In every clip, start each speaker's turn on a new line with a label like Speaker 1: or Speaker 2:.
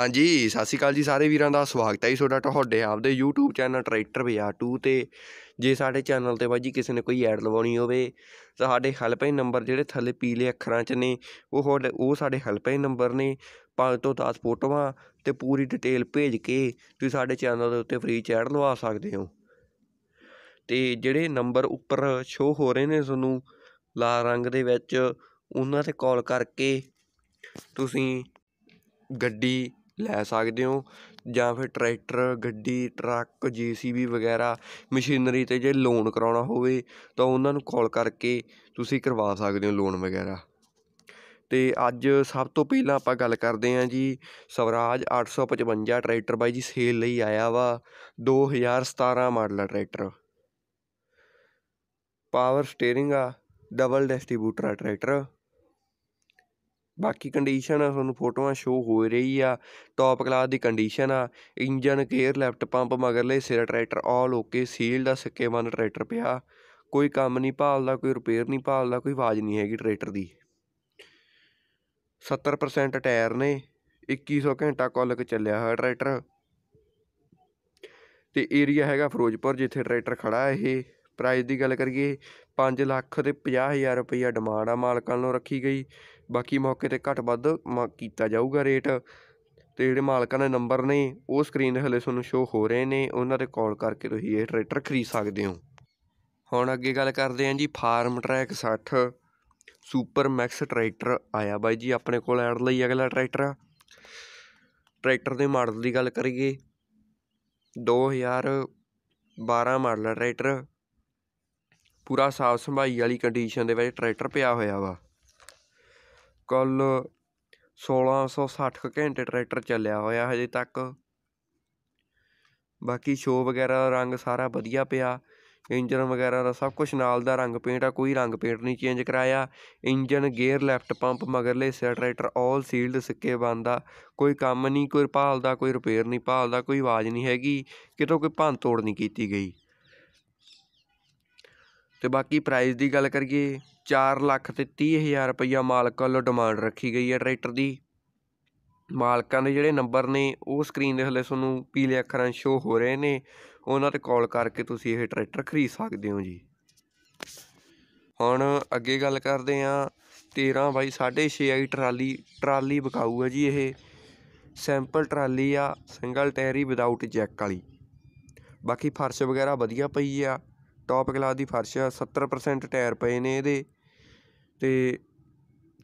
Speaker 1: ਹਾਂਜੀ ਸਤਿ ਸ਼੍ਰੀ ਅਕਾਲ ਜੀ ਸਾਰੇ ਵੀਰਾਂ ਦਾ ਸਵਾਗਤ ਹੈ ਜੀ ਤੁਹਾਡਾ ਤੁਹਾਡੇ ਆਪਦੇ YouTube ਚੈਨਲ ਟਰੈਕਟਰ ਬਿਆ 2 ਤੇ ਜੇ ਸਾਡੇ ਚੈਨਲ ਤੇ ਬਾਜੀ ਕਿਸੇ ਨੇ ਕੋਈ ਐਡ ਲਵਾਉਣੀ ਹੋਵੇ ਤਾਂ ਸਾਡੇ ਹੈਲਪਲਾਈਨ ਨੰਬਰ ਜਿਹੜੇ ਥੱਲੇ ਪੀਲੇ ਅੱਖਰਾਂ 'ਚ ਨੇ ਉਹ ਉਹ ਸਾਡੇ ਹੈਲਪਲਾਈਨ ਨੰਬਰ ਨੇ 5 ਤੋਂ 10 ਫੋਟੋਆਂ ਤੇ ਪੂਰੀ ਡਿਟੇਲ ਭੇਜ ਕੇ ਤੁਸੀਂ ਸਾਡੇ ਚੈਨਲ ਦੇ ਉੱਤੇ ਫ੍ਰੀ ਚੈਟ ਲਵਾ ਸਕਦੇ ਹੋ ਤੇ ਜਿਹੜੇ ਨੰਬਰ ਉੱਪਰ ਸ਼ੋ ਹੋ ਰਹੇ ਨੇ ਤੁਹਾਨੂੰ ਲਾਲ ਰੰਗ ਦੇ ਵਿੱਚ ਉਹਨਾਂ ਤੇ ਕਾਲ ਕਰਕੇ ਤੁਸੀਂ ਗੱਡੀ ਲੈ ਸਕਦੇ ਹੋ ਜਾਂ ਫਿਰ ਟਰੈਕਟਰ ਗੱਡੀ ਟਰੱਕ ਜੀਸੀਬੀ ਵਗੈਰਾ ਮਸ਼ੀਨਰੀ 'ਤੇ ਜੇ ਲੋਨ ਕਰਾਉਣਾ ਹੋਵੇ ਤਾਂ ਉਹਨਾਂ ਨੂੰ ਕਾਲ ਕਰਕੇ ਤੁਸੀਂ ਕਰਵਾ ਸਕਦੇ ਹੋ ਲੋਨ ਵਗੈਰਾ ਤੇ ਅੱਜ ਸਭ ਤੋਂ ਪਹਿਲਾਂ ਆਪਾਂ ਗੱਲ ਕਰਦੇ ਹਾਂ ਜੀ ਸਵਰਾਜ 855 ਟਰੈਕਟਰ ਬਾਈ ਜੀ ਸੇਲ ਲਈ ਆਇਆ ਵਾ 2017 ਮਾਡਲ ਟਰੈਕਟਰ ਪਾਵਰ ਸਟੀਅਰਿੰਗ ਆ ਡਬਲ ਡਿਸਟ੍ਰੀਬਿਊਟਰ ਟਰੈਕਟਰ ਬਾਕੀ ਕੰਡੀਸ਼ਨ ਤੁਹਾਨੂੰ ਫੋਟੋਆਂ ਸ਼ੋ ਹੋ ਰਹੀ ਆ ਟੌਪ ਕਲਾਸ ਦੀ ਕੰਡੀਸ਼ਨ ਆ ਇੰਜਨ ਗੇਅਰ ਲੈਫਟ ਪੰਪ ਮਗਰਲੇ ਸਿਰ ਟਰੈਕਟਰ ਆਲ ਓਕੇ ਸੀਲਡ ਆ ਸਿੱਕੇ ਬੰਨ ਟਰੈਕਟਰ ਪਿਆ ਕੋਈ ਕੰਮ ਨਹੀਂ ਭਾਲਦਾ ਕੋਈ ਰਿਪੇਅਰ ਨਹੀਂ ਭਾਲਦਾ ਕੋਈ ਆਵਾਜ਼ ਨਹੀਂ ਹੈਗੀ ਟਰੈਕਟਰ ਦੀ 70% ਟਾਇਰ ਨੇ 2100 ਘੰਟਾ ਕੋਲਕ ਚੱਲਿਆ ਹੋਇਆ ਟਰੈਕਟਰ ਤੇ ਏਰੀਆ ਹੈਗਾ ਫਿਰੋਜ਼ਪੁਰ ਜਿੱਥੇ ਟਰੈਕਟਰ ਖੜਾ ਹੈ ਇਹ ਪ੍ਰਾਈਸ ਦੀ ਗੱਲ ਕਰੀਏ ਪੰਜ ਲੱਖ ਤੇ ਪੰਜਾਹ ਹਜ਼ਾਰ ਰੁਪਈਆ ਡਿਮਾਂਡ ਆ ਮਾਲਕਾਂ ਨੂੰ ਰੱਖੀ ਗਈ ਬਾਕੀ ਮੌਕੇ 'ਤੇ ਘੱਟ ਵੱਧ ਕੀਤਾ ਜਾਊਗਾ ਰੇਟ ਤੇ ਜਿਹੜੇ ਮਾਲਕਾਂ ਦੇ ਨੰਬਰ ਨੇ ਉਹ ਸਕਰੀਨ ਹਲੇ ਤੁਹਾਨੂੰ ਸ਼ੋ ਹੋ ਰਹੇ ਨੇ ਉਹਨਾਂ 'ਤੇ ਕਾਲ ਕਰਕੇ ਤੁਸੀਂ ਇਹ ਟਰੈਕਟਰ ਖਰੀਦ ਸਕਦੇ ਹੋ ਹੁਣ ਅੱਗੇ ਗੱਲ ਕਰਦੇ ਹਾਂ ਜੀ Farmtrac 60 super max tractor ਆਇਆ ਬਾਈ ਜੀ ਆਪਣੇ ਕੋਲ ਐਡ ਲਈ ਅਗਲਾ ਟਰੈਕਟਰ ਟਰੈਕਟਰ ਦੇ ਮਾਡਲ ਦੀ ਗੱਲ ਕਰੀਏ 2012 ਮਾਡਲ ਟਰੈਕਟਰ ਪੂਰਾ ਸਾਫ ਸੰਭਾਈ ਵਾਲੀ ਕੰਡੀਸ਼ਨ ਦੇ ਵਿੱਚ ਟਰੈਕਟਰ ਪਿਆ ਹੋਇਆ ਵਾ ਕੁੱਲ 1660 ਘੰਟੇ ਟਰੈਕਟਰ ਚੱਲਿਆ ਹੋਇਆ ਹਜੇ ਤੱਕ ਬਾਕੀ ਸ਼ੋ ਵਗੈਰਾ ਰੰਗ ਸਾਰਾ ਵਧੀਆ ਪਿਆ ਇੰਜਨ ਵਗੈਰਾ ਦਾ ਸਭ ਕੁਝ ਨਾਲ ਦਾ ਰੰਗ ਪੇਂਟ ਆ ਕੋਈ ਰੰਗ ਪੇਂਟ ਨਹੀਂ ਚੇਂਜ ਕਰਾਇਆ ਇੰਜਨ ਗੇਅਰ ਲੈਫਟ ਪੰਪ ਮਗਰਲੇ ਸਿਰ ਟਰੈਕਟਰ ਆਲ ਸੀਲਡ ਸਿੱਕੇ ਬੰਦਾ ਕੋਈ ਕੰਮ ਨਹੀਂ ਕੋਈ ਭਾਲ ਦਾ ਕੋਈ ਰਿਪੇਅਰ ਨਹੀਂ ਭਾਲ ਦਾ ਕੋਈ ਆਵਾਜ਼ ਨਹੀਂ ਹੈਗੀ ਕਿਤੋਂ ਕੋਈ ਭੰਨ ਤੋੜ ਨਹੀਂ ਕੀਤੀ ਗਈ ਤੇ ਬਾਕੀ ਪ੍ਰਾਈਸ ਦੀ ਗੱਲ ਕਰੀਏ 4 ਲੱਖ ਤੇ ਤੀਹ ਹਜ਼ਾਰ ਮਾਲਕ ਵੱਲੋਂ ਡਿਮਾਂਡ ਰੱਖੀ ਗਈ ਹੈ ਟਰੈਕਟਰ ਦੀ ਮਾਲਕਾਂ ਦੇ ਜਿਹੜੇ ਨੰਬਰ ਨੇ ਉਹ ਸਕਰੀਨ ਦੇ ਹਲੇ ਤੁਹਾਨੂੰ ਪੀਲੇ ਅੱਖਰਾਂ ਸ਼ੋ ਹੋ ਰਹੇ ਨੇ ਉਹਨਾਂ ਤੇ ਕਾਲ ਕਰਕੇ ਤੁਸੀਂ ਇਹ ਟਰੈਕਟਰ ਖਰੀਦ ਸਕਦੇ ਹੋ ਜੀ ਹੁਣ ਅੱਗੇ ਗੱਲ ਕਰਦੇ ਆ 13 ਬਾਈ 6.5 ਆਈ ਟਰਾਲੀ ਟਰਾਲੀ ਵਿਕਾਊ ਹੈ ਜੀ ਇਹ ਸੈਂਪਲ ਟਰਾਲੀ ਆ ਸਿੰਗਲ ਟੈਰੀ ਵਿਦਆਊਟ ਜੈਕ ਵਾਲੀ ਬਾਕੀ ਫਰਸ਼ ਵਗੈਰਾ ਵਧੀਆ ਪਈ ਆ ਟੌਪ ਕਲਾਸ ਦੀ ਫਰਸ਼ ਆ 70% ਟਾਇਰ ਪਏ ਨੇ ਇਹਦੇ ਤੇ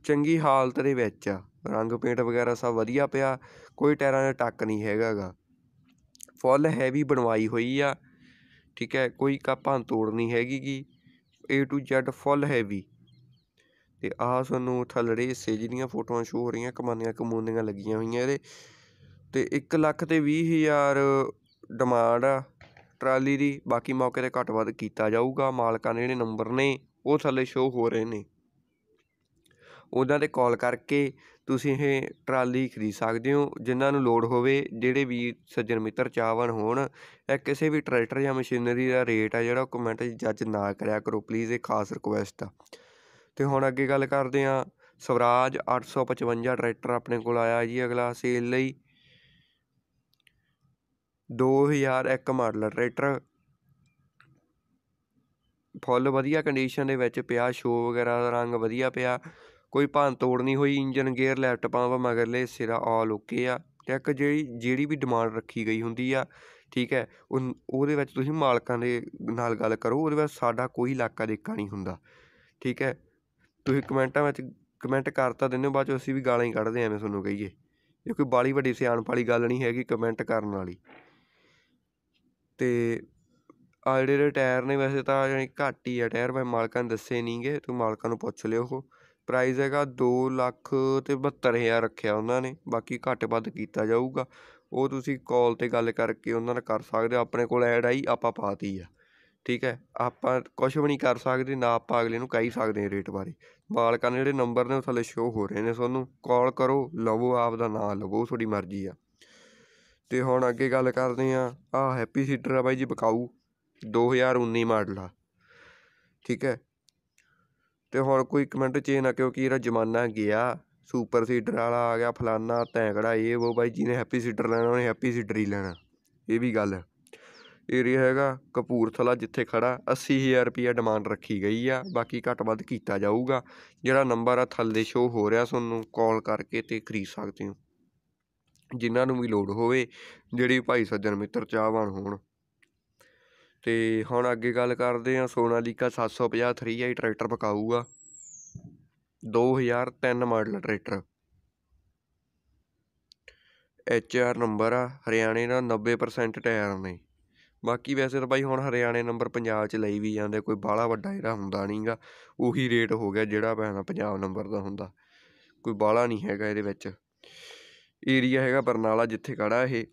Speaker 1: ਚੰਗੀ ਹਾਲਤ ਦੇ ਵਿੱਚ ਆ ਰੰਗ ਪੇਂਟ ਵਗੈਰਾ ਸਭ ਵਧੀਆ ਪਿਆ ਕੋਈ ਟਾਇਰਾਂ ਦਾ ਟੱਕ ਨਹੀਂ ਹੈਗਾਗਾ ਫੁੱਲ ਹੈਵੀ ਬਣਵਾਈ ਹੋਈ ਆ ਠੀਕ ਹੈ ਕੋਈ ਕਾਪਾਂ ਤੋੜ ਨਹੀਂ ਹੈਗੀ ਕੀ A to Z full heavy ਤੇ ਆਹ ਤੁਹਾਨੂੰ ਥਲੜੇ ਹਿੱਸੇ ਜਿਹੜੀਆਂ ਫੋਟੋਆਂ ਸ਼ੋ ਹੋ ਰਹੀਆਂ ਕਮਾਨੀਆਂ ਕਮੂਨੀਆਂ ਲੱਗੀਆਂ ਹੋਈਆਂ ਇਹਦੇ ਤੇ 1 ਲੱਖ ਤੇ 20000 ਡਿਮਾਂਡ ਆ ਟਰਾਲੀ ਦੀ ਬਾਕੀ ਮੌਕੇ 'ਤੇ ਘੱਟ ਵੱਧ ਕੀਤਾ ਜਾਊਗਾ ਮਾਲਕਾਂ ਦੇ ਜਿਹੜੇ ਨੰਬਰ ਨੇ ਉਹ ਥੱਲੇ ਸ਼ੋ ਹੋ ਰਹੇ ਨੇ ਉਹਨਾਂ ਦੇ ਕਾਲ ਕਰਕੇ ਤੁਸੀਂ ਇਹ ਟਰਾਲੀ ਖਰੀਦ ਸਕਦੇ ਹੋ ਜਿਨ੍ਹਾਂ ਨੂੰ ਲੋੜ ਹੋਵੇ ਜਿਹੜੇ ਵੀ ਸੱਜਣ ਮਿੱਤਰ ਚਾਹਵਨ ਹੋਣ ਇਹ ਕਿਸੇ ਵੀ ਟਰੈਕਟਰ ਜਾਂ ਮਸ਼ੀਨਰੀ ਦਾ ਰੇਟ ਆ ਜਿਹੜਾ ਕਮੈਂਟ ਵਿੱਚ ਜੱਜ ਨਾ ਕਰਿਆ ਕਰੋ ਪਲੀਜ਼ ਇਹ ਖਾਸ ਰਿਕੁਐਸਟ ਆ ਤੇ ਹੁਣ ਅੱਗੇ ਗੱਲ ਕਰਦੇ ਆ ਸਵਰਾਜ 855 ਟਰੈਕਟਰ ਆਪਣੇ ਕੋਲ ਆਇਆ ਜੀ ਅਗਲਾ ਸੇਲ ਲਈ 2001 ਮਾਡਲ ਟਰੈਕਟਰ ਫੁੱਲ ਵਧੀਆ ਕੰਡੀਸ਼ਨ ਦੇ ਵਿੱਚ ਪਿਆ ਸ਼ੋ ਵਗੈਰਾ ਰੰਗ ਵਧੀਆ ਪਿਆ ਕੋਈ ਭੰਨ ਤੋੜ ਨਹੀਂ ਹੋਈ ਇੰਜਨ ਗੇਅਰ ਲੈਫਟ ਪੰਪ ਮਗਰਲੇ ਹਿੱਸੇ ਦਾ ਆਲ ਓਕੇ ਆ ਇੱਕ ਜਿਹੜੀ ਜਿਹੜੀ ਵੀ ਡਿਮਾਂਡ ਰੱਖੀ ਗਈ ਹੁੰਦੀ ਆ ਠੀਕ ਹੈ ਉਹ ਉਹਦੇ ਵਿੱਚ ਤੁਸੀਂ ਮਾਲਕਾਂ ਦੇ ਨਾਲ ਗੱਲ ਕਰੋ ਉਹਦੇ ਵਿੱਚ ਸਾਡਾ ਕੋਈ ਇਲਾਕਾ ਦੇਖਾ ਨਹੀਂ ਹੁੰਦਾ ਠੀਕ ਹੈ ਤੁਸੀਂ ਕਮੈਂਟਾਂ ਵਿੱਚ ਕਮੈਂਟ ਕਰਤਾ ਦਿੰਦੇ ਹੋ ਬਾਅਦ ਚੋਂ ਅਸੀਂ ਵੀ ਗਾਲਾਂ ਹੀ ਕੱਢਦੇ ਐਵੇਂ ਤੁਹਾਨੂੰ ਕਹੀਏ ਇਹ ਕੋਈ ਬਾਲੀ ਵੱਡੀ ਸਿਆਣਪ ਵਾਲੀ ਗੱਲ ਨਹੀਂ ਹੈਗੀ ਕਮੈਂਟ ਕਰਨ ਵਾਲੀ ਤੇ ਆਹ ਜਿਹੜੇ ਟਾਇਰ ਨੇ ਵੈਸੇ ਤਾਂ ਜਾਣੀ ਘੱਟ ਹੀ ਆ ਟਾਇਰ ਮੈਂ ਮਾਲਕਾਂ ਨੂੰ ਦੱਸੇ ਨਹੀਂ ਗੇ ਤੂੰ ਮਾਲਕਾਂ ਨੂੰ ਪੁੱਛ ਲਿਓ ਉਹ ਪ੍ਰਾਈਸ ਹੈਗਾ 2 ਲੱਖ ਤੇ 72000 ਹਜ਼ਾਰ ਰੱਖਿਆ ਉਹਨਾਂ ਨੇ ਬਾਕੀ ਘੱਟ ਵੱਧ ਕੀਤਾ ਜਾਊਗਾ ਉਹ ਤੁਸੀਂ ਕਾਲ 'ਤੇ ਗੱਲ ਕਰਕੇ ਉਹਨਾਂ ਨਾਲ ਕਰ ਸਕਦੇ ਹੋ ਆਪਣੇ ਕੋਲ ਐਡ ਆਈ ਆਪਾਂ ਪਾਤੀ ਆ ਠੀਕ ਹੈ ਆਪਾਂ ਕੁਝ ਵੀ ਨਹੀਂ ਕਰ ਸਕਦੇ ਨਾ ਆਪਾਂ ਅਗਲੇ ਨੂੰ ਕਹੀ ਸਕਦੇ ਰੇਟ ਬਾਰੇ ਮਾਲਕਾਂ ਦੇ ਜਿਹੜੇ ਨੰਬਰ ਨੇ ਉਹ ਥੱਲੇ ਸ਼ੋ ਹੋ ਰਹੇ ਨੇ ਤੁਹਾਨੂੰ ਕਾਲ ਕਰੋ ਲਵੋ ਆਪ ਦਾ ਨਾਮ ਲਵੋ ਤੁਹਾਡੀ ਮਰਜ਼ੀ ਆ ਤੇ ਹੁਣ ਅੱਗੇ ਗੱਲ ਕਰਦੇ ਆ ਆ ਹੈਪੀ ਸੀਟਰ ਆ ਬਾਈ ਜੀ ਬਕਾਉ 2019 ਮਾਡਲ ਆ ਠੀਕ ਹੈ ਤੇ ਹੁਣ ਕੋਈ ਕਮੈਂਟ ਚੇ ਇਹ ਨਾ ਕਿ ਇਹਦਾ ਜ਼ਮਾਨਾ ਗਿਆ ਸੁਪਰ ਸੀਟਰ ਵਾਲਾ ਆ ਗਿਆ ਫਲਾਨਾ ਤੈਂਕੜਾ ਇਹ ਉਹ ਬਾਈ ਜੀ ਨੇ ਹੈਪੀ ਸੀਟਰ ਲੈਣਾ ਉਹਨੇ ਹੈਪੀ ਸੀਟਰ ਹੀ ਲੈਣਾ ਇਹ ਵੀ ਗੱਲ ਏਰੀਆ ਹੈਗਾ ਕਪੂਰਥਲਾ ਜਿੱਥੇ ਖੜਾ 80000 ਰੁਪਿਆ ਡਿਮਾਂਡ ਰੱਖੀ ਗਈ ਆ ਬਾਕੀ ਘੱਟ ਵੱਧ ਕੀਤਾ ਜਾਊਗਾ ਜਿਹੜਾ ਨੰਬਰ ਆ ਥੱਲੇ ਸ਼ੋ ਹੋ ਰਿਹਾ ਤੁਹਾਨੂੰ ਕਾਲ ਕਰਕੇ ਤੇ ਖਰੀਦ ਸਕਦੇ ਹੋ ਜਿਨ੍ਹਾਂ ਨੂੰ ਵੀ ਲੋੜ ਹੋਵੇ ਜਿਹੜੀ ਭਾਈ ਸੱਜਣ ਮਿੱਤਰ ਚਾਹਵਾਨ ਹੋਣ ਤੇ ਹੁਣ ਅੱਗੇ ਗੱਲ ਕਰਦੇ ਆ ਸੋਨਾਲੀਕਾ 750 3i ਟਰੈਕਟਰ ਪਕਾਊਗਾ 2003 model tractor H R number ਆ ਹਰਿਆਣੇ ਦਾ 90% ਟਾਇਰ ਨੇ ਬਾਕੀ ਵੈਸੇ ਤਾਂ ਬਾਈ ਹੁਣ ਹਰਿਆਣੇ ਨੰਬਰ ਪੰਜਾਬ 'ਚ ਲਈ ਵੀ ਜਾਂਦੇ ਕੋਈ ਬਾਲਾ ਵੱਡਾ ਇਹਦਾ ਹੁੰਦਾ ਨਹੀਂਗਾ ਉਹੀ ਰੇਟ ਹੋ ਗਿਆ ਜਿਹੜਾ ਭੈਣਾ ਪੰਜਾਬ ਨੰਬਰ ਦਾ ਹੁੰਦਾ ਕੋਈ ਬਾਲਾ ਨਹੀਂ ਹੈਗਾ ਇਹਦੇ ਵਿੱਚ ਏਰੀਆ ਹੈਗਾ ਬਰਨਾਲਾ ਜਿੱਥੇ ਖੜਾ ਇਹ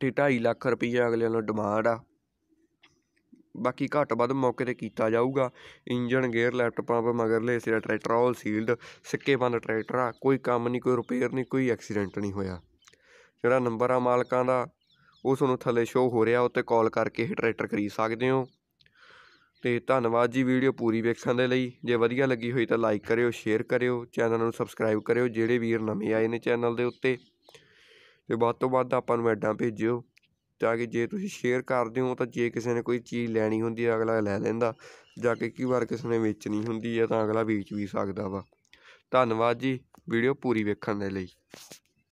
Speaker 1: ਤੇ 2.5 ਲੱਖ ਰੁਪਈਆ ਅਗਲੇ ਨੂੰ ਡਿਮਾਂਡ ਆ ਬਾਕੀ ਘੱਟ ਵੱਧ ਮੌਕੇ 'ਤੇ ਕੀਤਾ ਜਾਊਗਾ ਇੰਜਨ ਗੇਅਰ ਲੈਫਟ ਪੰਪ ਮਗਰਲੇ ਸਿਰਾ ਟਰੈਕਟਰ ਆਲ ਸੀਲਡ ਸਿੱਕੇ ਬੰਦ ਟਰੈਕਟਰ ਆ ਕੋਈ ਕੰਮ ਨਹੀਂ ਕੋਈ ਰਿਪੇਅਰ ਨਹੀਂ ਕੋਈ ਐਕਸੀਡੈਂਟ ਨਹੀਂ ਹੋਇਆ ਜਿਹੜਾ ਨੰਬਰ ਆ ਮਾਲਕਾਂ ਦਾ ਉਹ ਤੁਹਾਨੂੰ ਥੱਲੇ ਸ਼ੋ ਹੋ ਰਿਹਾ ਉੱਤੇ ਕਾਲ ਕਰਕੇ ਇਹ ਟਰੈਕਟਰ ਖਰੀਦ ਸਕਦੇ ਹੋ ਤੇ ਧੰਨਵਾਦ ਜੀ ਵੀਡੀਓ ਪੂਰੀ ਵੇਖਣ ਦੇ ਲਈ ਜੇ ਵਧੀਆ ਲੱਗੀ ਹੋਈ ਤਾਂ ਲਾਈਕ ਕਰਿਓ ਸ਼ੇਅਰ ਕਰਿਓ ਚੈਨਲ ਨੂੰ ਸਬਸਕ੍ਰਾਈਬ ਕਰਿਓ ਜਿਹੜੇ ਵੀਰ ਨਵੇਂ ਆਏ ਨੇ ਚੈਨਲ ਦੇ ਉੱਤੇ ਤੇ ਵੱਧ ਤੋਂ ਵੱਧ ਆਪਾਂ ਨੂੰ ਐਡਾਂ ਭੇਜਿਓ ਤਾਂ ਕਿ ਜੇ ਤੁਸੀਂ ਸ਼ੇਅਰ ਕਰਦੇ ਹੋ ਤਾਂ ਜੇ ਕਿਸੇ ਨੇ ਕੋਈ ਚੀਜ਼ ਲੈਣੀ ਹੁੰਦੀ ਹੈ ਅਗਲਾ ਲੈ ਲੈਂਦਾ ਜਾਂ ਕਿ ਕਈ ਵਾਰ ਕਿਸੇ ਨੇ ਵੇਚਣੀ ਹੁੰਦੀ ਹੈ ਤਾਂ ਅਗਲਾ ਵੇਚ ਵੀ ਸਕਦਾ ਵਾ ਧੰਨਵਾਦ ਜੀ ਵੀਡੀਓ ਪੂਰੀ ਵੇਖਣ ਦੇ ਲਈ